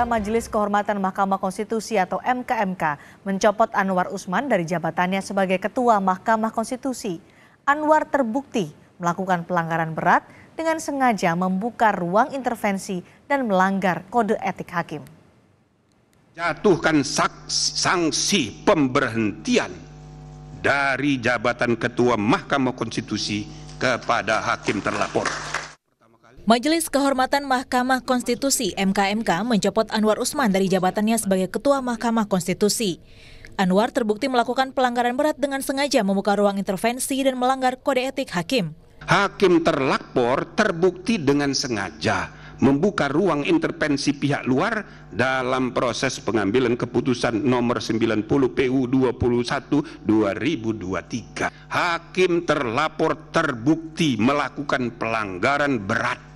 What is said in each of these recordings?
Majelis Kehormatan Mahkamah Konstitusi atau MKMK mencopot Anwar Usman dari jabatannya sebagai Ketua Mahkamah Konstitusi. Anwar terbukti melakukan pelanggaran berat dengan sengaja membuka ruang intervensi dan melanggar kode etik hakim. Jatuhkan sanksi pemberhentian dari jabatan Ketua Mahkamah Konstitusi kepada hakim terlapor. Majelis Kehormatan Mahkamah Konstitusi MKMK mencopot Anwar Usman dari jabatannya sebagai Ketua Mahkamah Konstitusi. Anwar terbukti melakukan pelanggaran berat dengan sengaja membuka ruang intervensi dan melanggar kode etik hakim. Hakim terlapor terbukti dengan sengaja membuka ruang intervensi pihak luar dalam proses pengambilan keputusan nomor 90 PU 21 2023. Hakim terlapor terbukti melakukan pelanggaran berat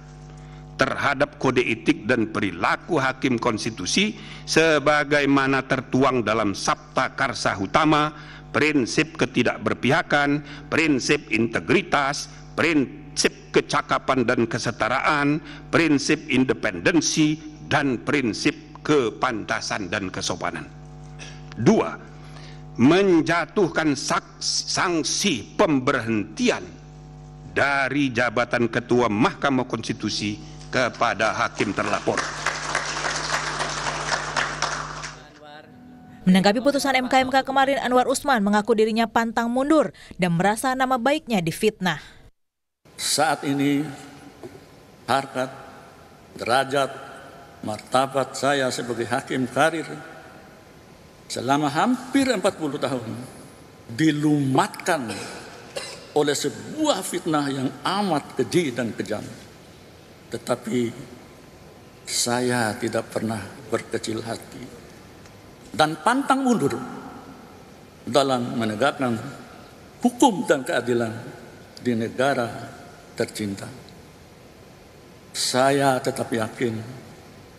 terhadap kode etik dan perilaku hakim konstitusi sebagaimana tertuang dalam Sabta Karsa Utama, prinsip ketidakberpihakan, prinsip integritas, prinsip kecakapan dan kesetaraan, prinsip independensi dan prinsip kepantasan dan kesopanan. Dua, menjatuhkan sanksi pemberhentian dari jabatan Ketua Mahkamah Konstitusi kepada hakim terlapor. Menanggapi putusan MKMK kemarin, Anwar Usman mengaku dirinya pantang mundur dan merasa nama baiknya difitnah. Saat ini harkat, derajat, martabat saya sebagai hakim karir selama hampir 40 tahun dilumatkan oleh sebuah fitnah yang amat keji dan kejam tetapi saya tidak pernah berkecil hati dan pantang mundur dalam menegakkan hukum dan keadilan di negara tercinta. Saya tetap yakin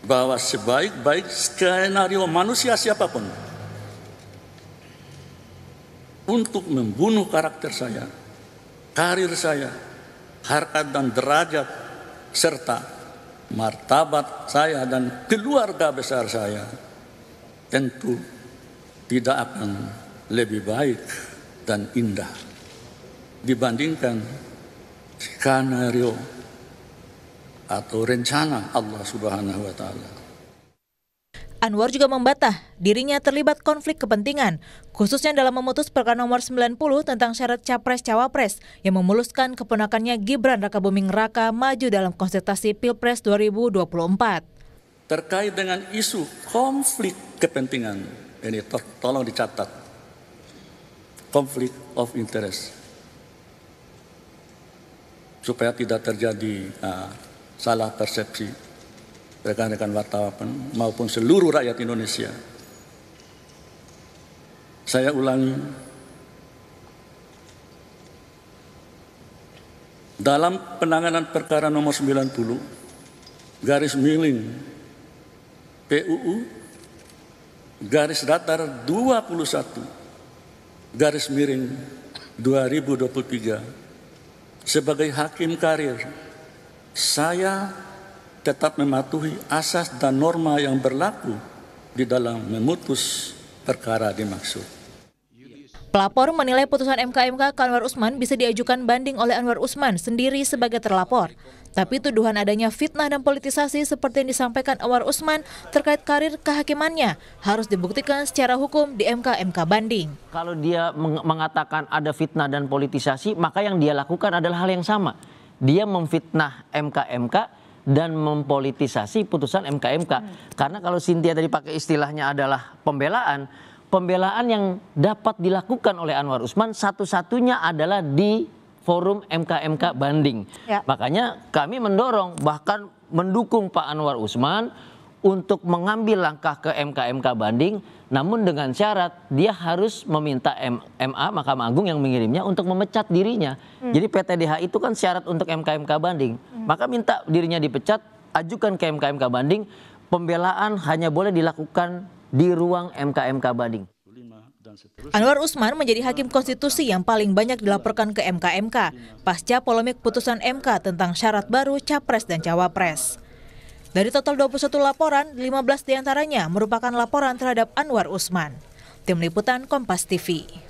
bahwa sebaik-baik skenario manusia siapapun untuk membunuh karakter saya, karir saya, harkat dan derajat serta martabat saya dan keluarga besar saya tentu tidak akan lebih baik dan indah dibandingkan skenario atau rencana Allah Subhanahu wa taala Anwar juga membantah dirinya terlibat konflik kepentingan, khususnya dalam memutus perkara nomor 90 tentang syarat capres-cawapres yang memuluskan keponakannya Gibran Rakabuming Raka maju dalam konsultasi Pilpres 2024. Terkait dengan isu konflik kepentingan, ini to tolong dicatat, konflik of interest, supaya tidak terjadi uh, salah persepsi rekan-rekan wartawan maupun seluruh rakyat Indonesia. Saya ulangi, dalam penanganan perkara nomor 90 garis miring, PUU garis datar 21 garis miring 2023 sebagai hakim karir saya tetap mematuhi asas dan norma yang berlaku di dalam memutus perkara dimaksud. Pelapor menilai putusan MKMK Anwar Usman bisa diajukan banding oleh Anwar Usman sendiri sebagai terlapor. Tapi tuduhan adanya fitnah dan politisasi seperti yang disampaikan Anwar Usman terkait karir kehakimannya harus dibuktikan secara hukum di MKMK banding. Kalau dia mengatakan ada fitnah dan politisasi, maka yang dia lakukan adalah hal yang sama. Dia memfitnah MKMK dan mempolitisasi putusan MKMK. -MK. Hmm. Karena kalau Cynthia tadi pakai istilahnya adalah pembelaan, pembelaan yang dapat dilakukan oleh Anwar Usman satu-satunya adalah di forum MKMK -MK hmm. banding. Ya. Makanya kami mendorong bahkan mendukung Pak Anwar Usman untuk mengambil langkah ke MKMK mk banding namun dengan syarat dia harus meminta MA Mahkamah Agung yang mengirimnya untuk memecat dirinya. Hmm. Jadi PTDH itu kan syarat untuk MKMK mk banding. Hmm. Maka minta dirinya dipecat, ajukan ke MKMK mk banding, pembelaan hanya boleh dilakukan di ruang MKMK mk banding. Anwar Usman menjadi hakim konstitusi yang paling banyak dilaporkan ke MKMK -MK, pasca polemik putusan MK tentang syarat baru capres dan cawapres. Dari total 21 laporan, 15 diantaranya merupakan laporan terhadap Anwar Usman. Tim Liputan Kompas TV.